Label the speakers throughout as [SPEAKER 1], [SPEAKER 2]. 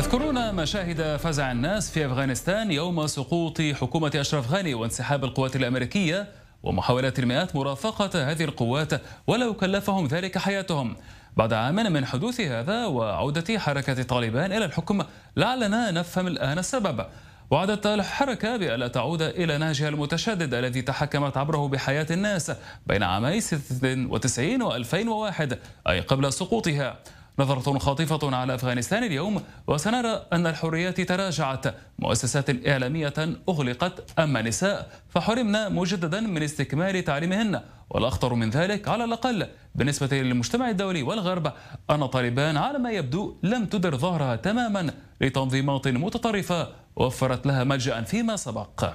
[SPEAKER 1] تذكرون مشاهد فزع الناس في أفغانستان يوم سقوط حكومة أشرف غاني وانسحاب القوات الأمريكية ومحاولات المئات مرافقة هذه القوات ولو كلفهم ذلك حياتهم بعد عام من حدوث هذا وعودة حركة طالبان إلى الحكم لعلنا نفهم الآن السبب وعدت الحركة بألا تعود إلى نهجها المتشدد الذي تحكمت عبره بحياة الناس بين عامي 96 و 2001 أي قبل سقوطها نظرة خاطفة على أفغانستان اليوم وسنرى أن الحريات تراجعت مؤسسات إعلامية أغلقت أما نساء فحرمنا مجددا من استكمال تعليمهن والأخطر من ذلك على الأقل بالنسبة للمجتمع الدولي والغرب أن طالبان على ما يبدو لم تدر ظهرها تماما لتنظيمات متطرفة وفرت لها ملجأ فيما سبق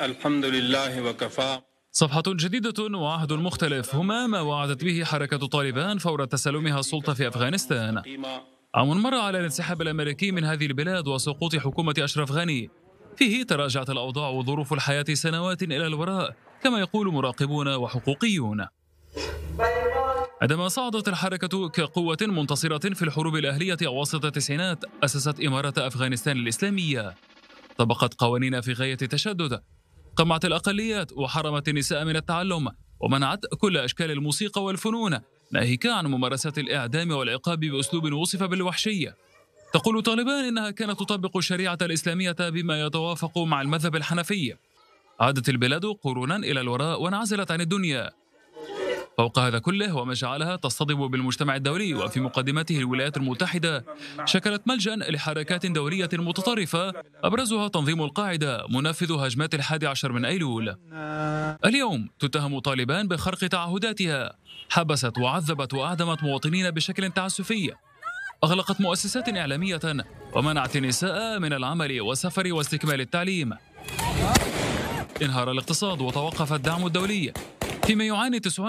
[SPEAKER 1] الحمد لله وكفى صفحة جديدة وعهد مختلف هما ما وعدت به حركة طالبان فور تسلمها السلطة في أفغانستان عام مر على الانسحاب الأمريكي من هذه البلاد وسقوط حكومة أشرف غني فيه تراجعت الأوضاع وظروف الحياة سنوات إلى الوراء كما يقول مراقبون وحقوقيون عندما صعدت الحركة كقوة منتصرة في الحروب الأهلية أواسط التسعينات أسست إمارة أفغانستان الإسلامية طبقت قوانين في غاية التشدد قمعت الأقليات وحرمت النساء من التعلم ومنعت كل أشكال الموسيقى والفنون ناهيك عن ممارسة الإعدام والعقاب بأسلوب وصف بالوحشية تقول طالبان إنها كانت تطبق الشريعة الإسلامية بما يتوافق مع المذهب الحنفي عادت البلاد قرونا إلى الوراء وانعزلت عن الدنيا فوق هذا كله وما جعلها تصطدم بالمجتمع الدولي وفي مقدمته الولايات المتحدة شكلت ملجأ لحركات دولية متطرفة أبرزها تنظيم القاعدة منفذ هجمات الحادي عشر من أيلول اليوم تتهم طالبان بخرق تعهداتها حبست وعذبت وأعدمت مواطنين بشكل تعسفي أغلقت مؤسسات إعلامية ومنعت النساء من العمل والسفر واستكمال التعليم انهار الاقتصاد وتوقف الدعم الدولي فيما يعاني 90%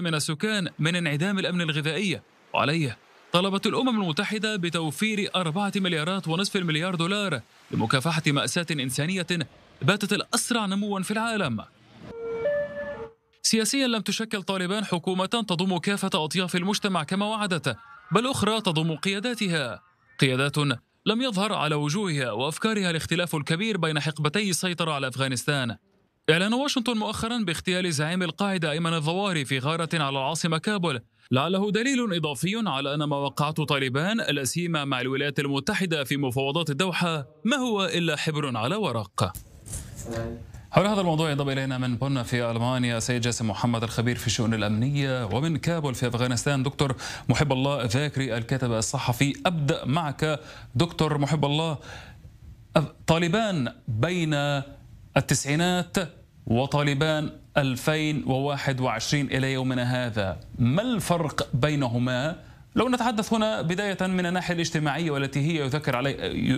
[SPEAKER 1] من السكان من انعدام الأمن الغذائي وعليه طلبت الأمم المتحدة بتوفير 4 مليارات ونصف المليار دولار لمكافحة مأساة إنسانية باتت الأسرع نموا في العالم سياسيا لم تشكل طالبان حكومة تضم كافة أطياف المجتمع كما وعدت بل أخرى تضم قياداتها قيادات لم يظهر على وجوهها وأفكارها الاختلاف الكبير بين حقبتي السيطرة على أفغانستان اعلن واشنطن مؤخرا باغتيال زعيم القاعده ايمن الظواهري في غاره على العاصمه كابول لعله دليل اضافي على ان ما وقعته طالبان سيما مع الولايات المتحده في مفاوضات الدوحه ما هو الا حبر على ورق. حول هذا الموضوع ينضم الينا من بن في المانيا سيد جاسم محمد الخبير في الشؤون الامنيه ومن كابول في افغانستان دكتور محب الله ذاكري الكاتب الصحفي ابدا معك دكتور محب الله طالبان بين التسعينات وطالبان 2021 إلى يومنا هذا ما الفرق بينهما لو نتحدث هنا بداية من الناحية الاجتماعية والتي هي يذكر علي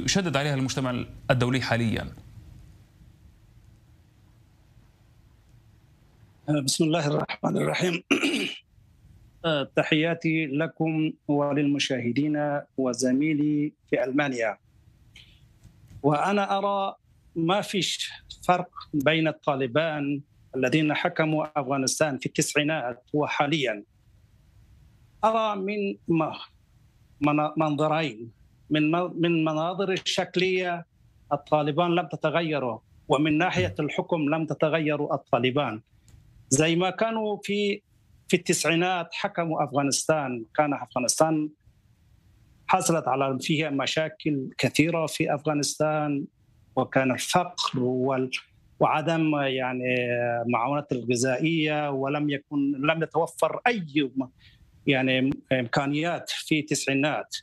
[SPEAKER 1] يشدد عليها المجتمع الدولي حاليا
[SPEAKER 2] بسم الله الرحمن الرحيم تحياتي لكم وللمشاهدين وزميلي في ألمانيا وأنا أرى ما فيش الفرق بين الطالبان الذين حكموا افغانستان في التسعينات وحاليا ارى من منظرين من من مناظر الشكليه الطالبان لم تتغيروا ومن ناحيه الحكم لم تتغيروا الطالبان زي ما كانوا في في التسعينات حكموا افغانستان كان افغانستان حصلت على فيها مشاكل كثيره في افغانستان وكان الفقر وال وعدم يعني معونات الغذائية ولم يكن لم يتوفر أي يعني إمكانيات في التسعينات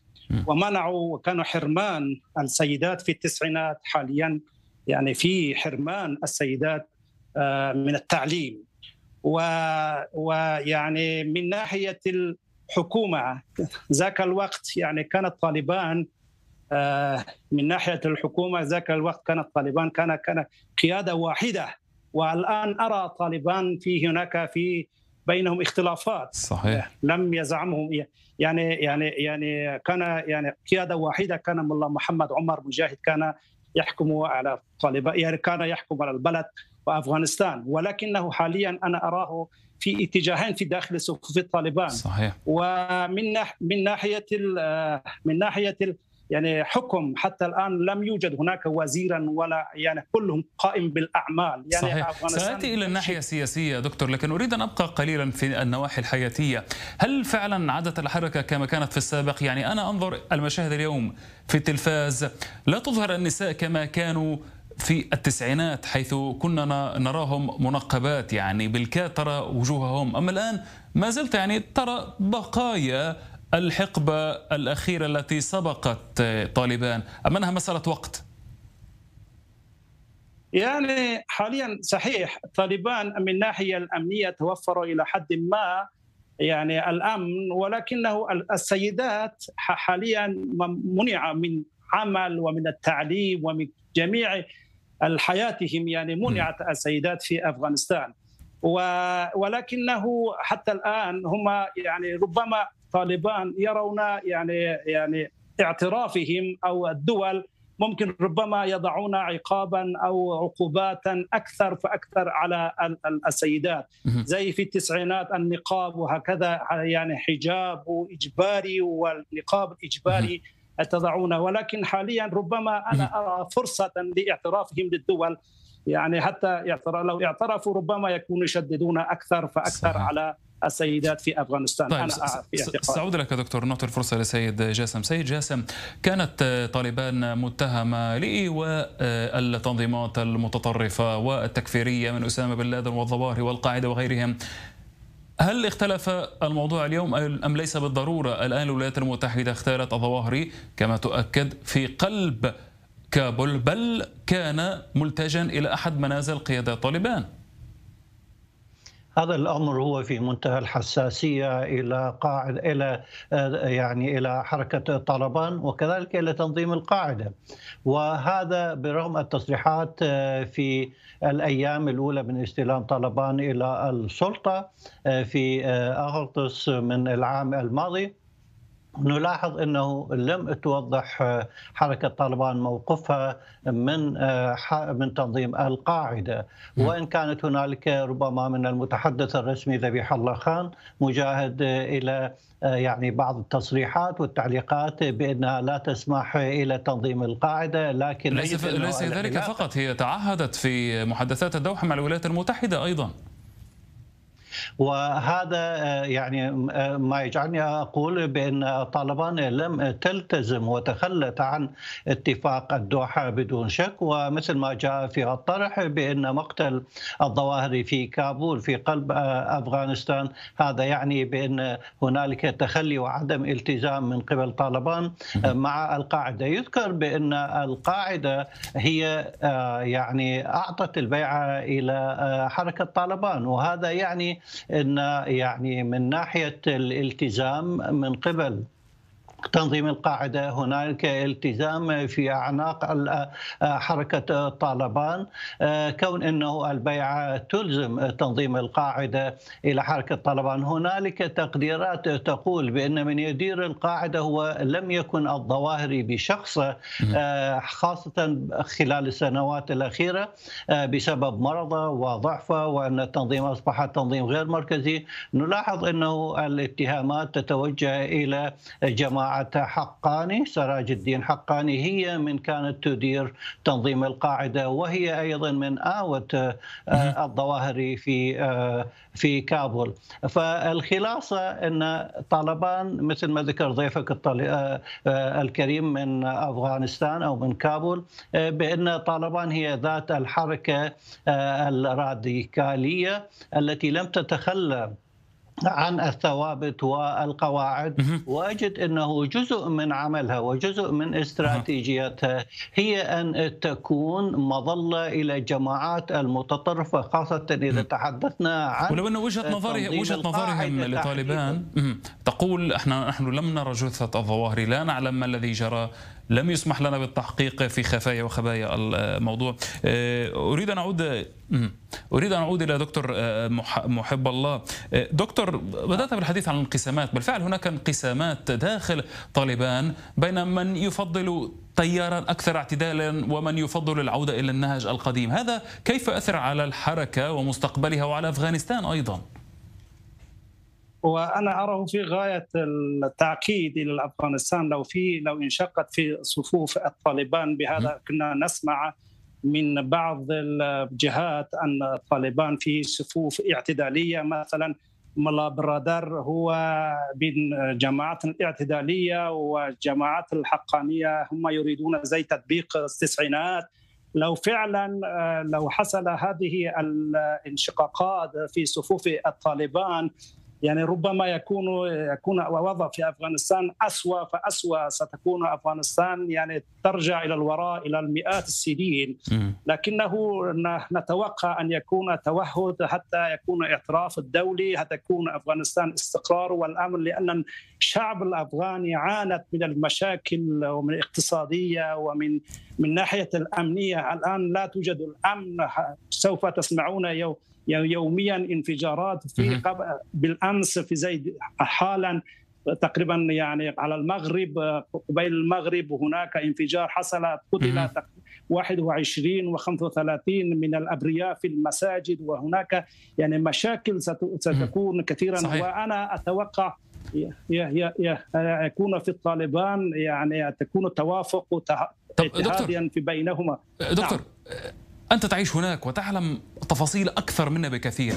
[SPEAKER 2] ومنعوا وكانوا حرمان السيدات في التسعينات حاليا يعني في حرمان السيدات آه، من التعليم ويعني من ناحية الحكومة ذاك الوقت يعني كانت طالبان آه، من ناحيه الحكومه ذاك الوقت كانت طالبان كان كان قياده واحده والان ارى طالبان في هناك في بينهم اختلافات صحيح لم يزعمهم يعني يعني يعني كان يعني قياده واحده كان ملا محمد عمر مجاهد كان يحكم على طالبان يعني كان يحكم على البلد وافغانستان ولكنه حاليا انا اراه في اتجاهين في داخل صفوف الطالبان صحيح ومن من ناحيه آه، من ناحيه يعني حكم حتى الان لم يوجد هناك وزيرا ولا يعني كلهم قائم بالاعمال يعني صحيح. ساتي
[SPEAKER 1] الى الناحيه السياسيه دكتور لكن اريد ان ابقى قليلا في النواحي الحياتيه هل فعلا عادت الحركه كما كانت في السابق يعني انا انظر المشاهد اليوم في التلفاز لا تظهر النساء كما كانوا في التسعينات حيث كنا نراهم منقبات يعني بالكاد ترى وجوههم أما الآن ما زلت يعني ترى بقايا الحقبة الأخيرة التي سبقت آه، طالبان أم أنها مسألة وقت؟
[SPEAKER 2] يعني حاليا صحيح طالبان من الناحية الأمنية توفروا إلى حد ما يعني الأمن ولكنه السيدات حاليا منع من عمل ومن التعليم ومن جميع حياتهم يعني منعت السيدات في أفغانستان ولكنه حتى الآن هم يعني ربما طالبان يرون يعني يعني اعترافهم او الدول ممكن ربما يضعون عقابا او عقوبات اكثر فاكثر على السيدات زي في التسعينات النقاب وهكذا يعني حجاب اجباري والنقاب الاجباري تضعونه ولكن حاليا ربما انا ارى فرصه لاعترافهم للدول يعني حتى لو اعترفوا ربما يكونوا يشددون اكثر فاكثر صحيح. على السيدات في افغانستان طيب انا اعرف سأعود
[SPEAKER 1] لك دكتور نعطي الفرصه لسيد جاسم، سيد جاسم كانت طالبان متهمه لإيواء التنظيمات المتطرفه والتكفيريه من اسامه بن لادن والظواهر والقاعده وغيرهم هل اختلف الموضوع اليوم أم ليس بالضرورة الآن الولايات المتحدة اختارت الظواهري كما تؤكد في قلب كابول بل كان ملتجا إلى أحد منازل قيادة طالبان
[SPEAKER 3] هذا الامر هو في منتهى الحساسيه الى قاعد الى آه، يعني الى حركه طالبان وكذلك الى تنظيم القاعده وهذا برغم التصريحات آه، في الايام الاولى من استلام طالبان الى السلطه آه، في اغسطس من العام الماضي نلاحظ انه لم توضح آه، حركه طالبان موقفها من آه، من تنظيم القاعده وان كانت هنالك ربما من المتحدث الرسمي ذبيح الله خان مجاهد آه، الى يعني بعض التصريحات والتعليقات بانها لا تسمح الى تنظيم القاعده لكن ليس ليس ذلك
[SPEAKER 1] فقط هي تعهدت في محادثات الدوحه مع الولايات المتحده ايضا
[SPEAKER 3] وهذا آه، يعني آه، ما يجعلني اقول بان طالبان لم تلتزم وتخلت عن اتفاق الدوحه بدون شك ومثل ما جاء في الطرح بان مقتل الظواهري في كابول في قلب آه، افغانستان هذا يعني بان هنالك تخلي وعدم التزام من قبل طالبان مع القاعده يذكر بان القاعده هي يعني اعطت البيعه الى حركه طالبان وهذا يعني ان يعني من ناحيه الالتزام من قبل تنظيم القاعدة هناك التزام في أعناق آه، حركة طالبان آه، كون أنه البيعة تلزم تنظيم القاعدة إلى حركة طالبان هنالك تقديرات تقول بأن من يدير القاعدة هو لم يكن الظواهري بشخصه آه، خاصة خلال السنوات الأخيرة بسبب مرضه وضعفه وأن التنظيم أصبح تنظيم غير مركزي نلاحظ أنه الاتهامات تتوجه إلى جماعة حقاني سراج الدين حقاني هي من كانت تدير تنظيم القاعدة وهي أيضا من آوة آه، الظواهري في آه، في كابول فالخلاصة أن طالبان مثل ما ذكر ضيفك آه، الكريم من أفغانستان أو من كابول بأن طالبان هي ذات الحركة الراديكالية التي لم تتخلى عن الثوابت والقواعد واجد انه جزء من عملها وجزء من استراتيجيتها هي ان تكون مظله الى جماعات المتطرفه خاصه اذا تحدثنا عن ولو ان وجهه نظري وجهه نظرهم لطالبان
[SPEAKER 1] تقول احنا نحن لم نرى جثه الظواهري لا نعلم ما الذي جرى لم يسمح لنا بالتحقيق في خفايا وخبايا الموضوع آه، اريد ان اعود اريد ان اعود الى دكتور آه، محب الله آه، دكتور بدات بالحديث عن الانقسامات بالفعل هناك انقسامات داخل طالبان بين من يفضل تيارا اكثر اعتدالا ومن يفضل العوده الى النهج القديم هذا كيف اثر على الحركه ومستقبلها وعلى افغانستان ايضا
[SPEAKER 2] وانا اراه في غايه التعقيد الى افغانستان لو في لو انشقت في صفوف الطالبان بهذا كنا نسمع من بعض الجهات ان الطالبان في صفوف اعتداليه مثلا ملا برادر هو بين جماعات الاعتداليه وجماعات الحقانيه هم يريدون زي تطبيق التسعينات لو فعلا آه، لو حصل هذه الانشقاقات في صفوف الطالبان يعني ربما يكون يكون وضع في افغانستان اسوا فاسوا ستكون افغانستان يعني ترجع الى الوراء الى المئات السنين لكنه نتوقع ان يكون توهد حتى يكون اعتراف الدولي حتى يكون افغانستان استقرار والامن لان الشعب الافغاني عانت من المشاكل ومن الاقتصاديه ومن من ناحيه الامنيه الان لا توجد الامن سوف تسمعون يوم يعني يوميا انفجارات في بالامس في زيد حالا تقريبا يعني على المغرب قبيل المغرب هناك انفجار حصل قتل 21 و 35 من الابرياء في المساجد وهناك يعني مشاكل ستكون كثيرا صحيح. وانا
[SPEAKER 1] اتوقع
[SPEAKER 2] يكون في الطالبان يعني تكون التوافق هاديا في بينهما دكتور نعم.
[SPEAKER 1] آه، أنت تعيش هناك وتعلم تفاصيل أكثر منا بكثير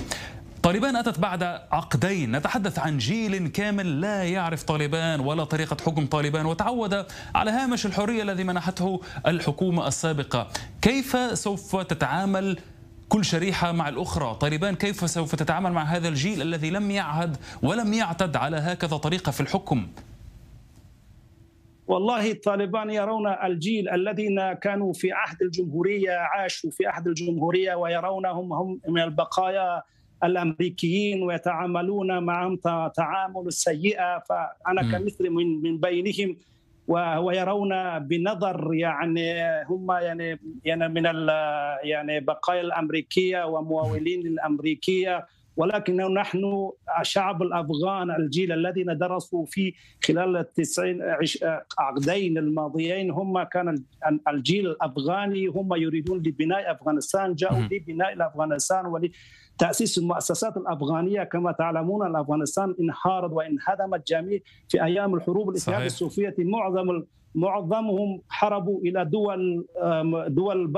[SPEAKER 1] طالبان أتت بعد عقدين نتحدث عن جيل كامل لا يعرف طالبان ولا طريقة حكم طالبان وتعود على هامش الحرية الذي منحته الحكومة السابقة كيف سوف تتعامل كل شريحة مع الأخرى طالبان كيف سوف تتعامل مع هذا الجيل الذي لم يعهد ولم يعتد على هكذا طريقة في الحكم
[SPEAKER 2] والله الطالبان يرون الجيل الذين كانوا في عهد الجمهورية عاشوا في عهد الجمهورية ويرونهم هم من البقايا الامريكيين ويتعاملون معهم تعامل السيئه فانا م. كمثل من من بينهم ويرون بنظر يعني هم يعني يعني من يعني بقايا الامريكيه ومواولين الامريكيه ولكن نحن شعب الافغان الجيل الذين درسوا في خلال التسعين عقدين الماضيين هم كان الجيل الافغاني هم يريدون لبناء افغانستان جاءوا لبناء افغانستان ولتاسيس المؤسسات الافغانيه كما تعلمون الافغانستان انهارت وانهدمت جميع في ايام الحروب الاسلاميه السوفيتي معظم معظمهم هربوا الى دول دول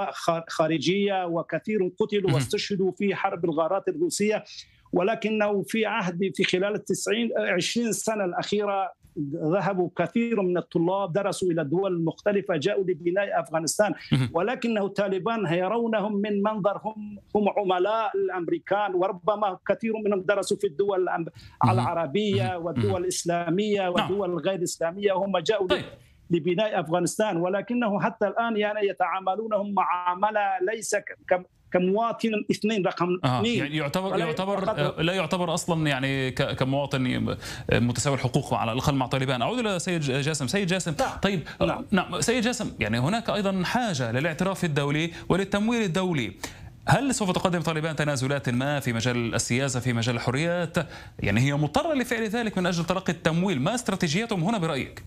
[SPEAKER 2] خارجيه وكثير قتلوا واستشهدوا في حرب الغارات الروسيه ولكنه في عهد في خلال التسعين 20 سنه الاخيره ذهبوا كثير من الطلاب درسوا الى دول مختلفه جاءوا لبناء افغانستان ولكنه طالبان يرونهم من منظر هم هم عملاء الامريكان وربما كثير منهم درسوا في الدول العربيه والدول الاسلاميه نعم. والدول الغير اسلاميه هم جاءوا طيب. لبناء افغانستان ولكنه حتى الان يعني يتعاملونهم معامله ليس كمواطن اثنين رقم آه اثنين يعني يعتبر يعتبر آه،
[SPEAKER 1] لا يعتبر اصلا يعني كمواطن متساوي الحقوق على الاقل مع طالبان اعود الى سيد جاسم سيد جاسم لا. نعم. طيب آه، نعم. نعم سيد جاسم يعني هناك ايضا حاجه للاعتراف الدولي وللتمويل الدولي هل سوف تقدم طالبان تنازلات ما في مجال السياسه في مجال الحريات يعني هي مضطره لفعل ذلك من اجل تلقي التمويل ما استراتيجيتهم هنا برايك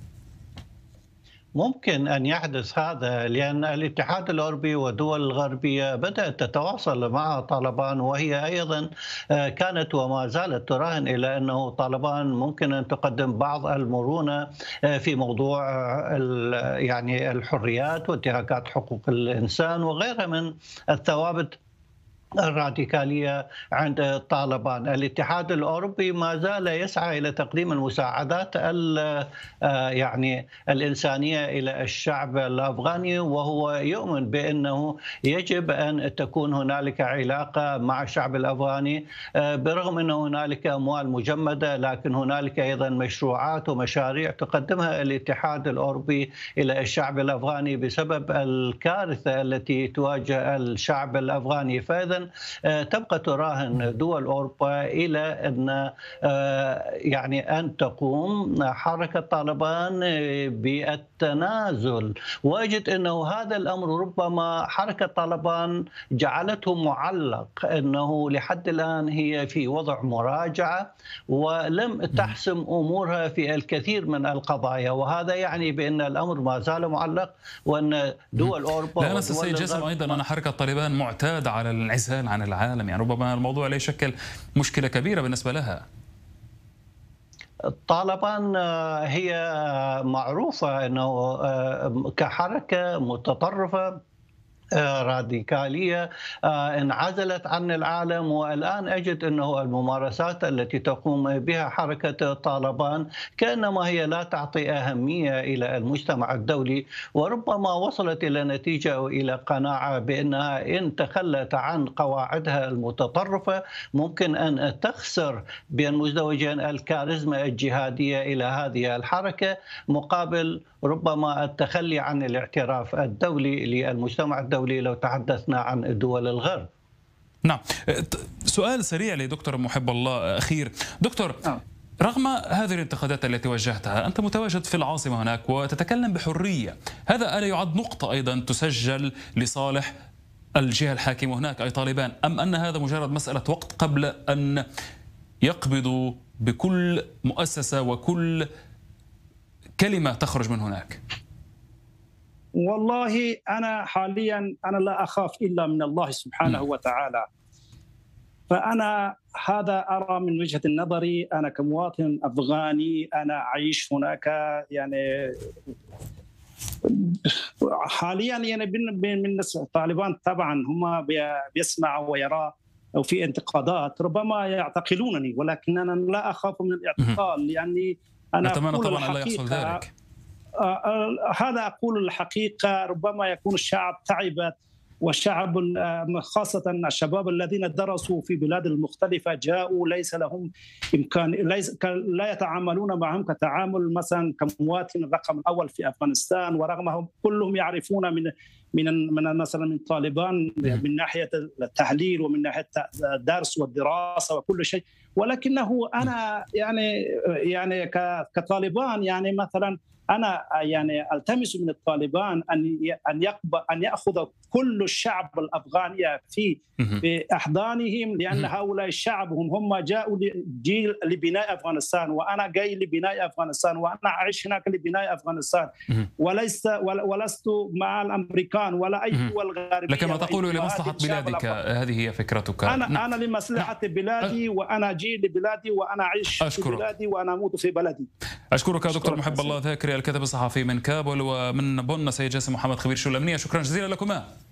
[SPEAKER 3] ممكن ان يحدث هذا لان الاتحاد الاوروبي والدول الغربيه بدات تتواصل مع طالبان وهي ايضا آه، كانت وما زالت تراهن الى انه طالبان ممكن ان تقدم بعض المرونه آه، في موضوع آه، يعني الحريات وانتهاكات حقوق الانسان وغيرها من الثوابت الراديكاليه عند طالبان الاتحاد الاوروبي ما زال يسعى الى تقديم المساعدات آه، يعني الانسانيه الى الشعب الافغاني وهو يؤمن بانه يجب ان تكون هنالك علاقه مع الشعب الافغاني آه، برغم ان هنالك اموال مجمده لكن هنالك ايضا مشروعات ومشاريع تقدمها الاتحاد الاوروبي الى الشعب الافغاني بسبب الكارثه التي تواجه الشعب الافغاني فاذا آه، تبقى تراهن دول أوروبا إلى أن آه، يعني أن تقوم حركة طالبان آه، بالتنازل وجد أنه هذا الأمر ربما حركة طالبان جعلته معلق أنه لحد الآن هي في وضع مراجعة ولم تحسم أمورها في الكثير من القضايا وهذا يعني بأن الأمر ما زال معلق وأن دول أوروبا لا أنا سيد جسم أيضا أن
[SPEAKER 1] حركة طالبان معتاد على الانعزال انعزال عن العالم يعني ربما الموضوع لا يشكل مشكلة كبيرة بالنسبة لها
[SPEAKER 3] طالبان آه، هي معروفة أنه آه، كحركة متطرفة راديكالية آه، انعزلت عن العالم والآن أجد أنه الممارسات التي تقوم بها حركة طالبان كأنما هي لا تعطي أهمية إلى المجتمع الدولي وربما وصلت إلى نتيجة وإلى قناعة بأنها إن تخلت عن قواعدها المتطرفة ممكن أن تخسر بين مزدوجين الكاريزما الجهادية إلى هذه الحركة مقابل ربما التخلي عن الاعتراف الدولي للمجتمع الدولي الدولي لو تحدثنا عن دول الغرب
[SPEAKER 1] نعم سؤال سريع لدكتور محب الله أخير دكتور آه. رغم هذه الانتقادات التي وجهتها أنت متواجد في العاصمة هناك وتتكلم بحرية هذا ألا يعد نقطة أيضا تسجل لصالح الجهة الحاكمة هناك أي طالبان أم أن هذا مجرد مسألة وقت قبل أن يقبضوا بكل مؤسسة وكل كلمة تخرج من هناك
[SPEAKER 2] والله انا حاليا انا لا اخاف الا من الله سبحانه نعم. وتعالى فانا هذا ارى من وجهه نظري انا كمواطن افغاني انا اعيش هناك يعني حاليا يعني من طالبان طبعا هم بيسمعوا ويرى او في انتقادات ربما يعتقلونني ولكن انا لا اخاف من الاعتقال لاني انا اتمنى طبعا لا يحصل ذلك آه، آه، هذا أقول الحقيقة ربما يكون الشعب تعبت والشعب آه، خاصة الشباب الذين درسوا في بلاد مختلفة جاءوا ليس لهم إمكان ليس لا يتعاملون معهم كتعامل مثلا كمواطن الرقم الأول في أفغانستان ورغمهم كلهم يعرفون من من من مثلا من طالبان نعم. من ناحيه التحليل ومن ناحيه الدرس والدراسه وكل شيء ولكنه انا يعني يعني كطالبان يعني مثلا انا يعني التمس من الطالبان ان ان يقبل ان ياخذ كل الشعب الافغاني في باحضانهم لان هؤلاء الشعب هم هم جاءوا جيل لبناء افغانستان وانا جاي لبناء افغانستان وانا اعيش هناك لبناء افغانستان وليس ولست مع الامريكان ولا اي دول غربيه ما تقول لمصلحه بلادك هذه
[SPEAKER 1] هي فكرتك انا نعم. انا
[SPEAKER 2] لمصلحه أه. بلادي أه. وانا جيل لبلادي وانا اعيش في بلادي وانا اموت في بلدي
[SPEAKER 1] اشكرك دكتور محب الله ذاكر الكاتب الصحفي من كابول ومن بن سيد جاسم محمد خبير شؤون الأمنية شكرا جزيلا لكما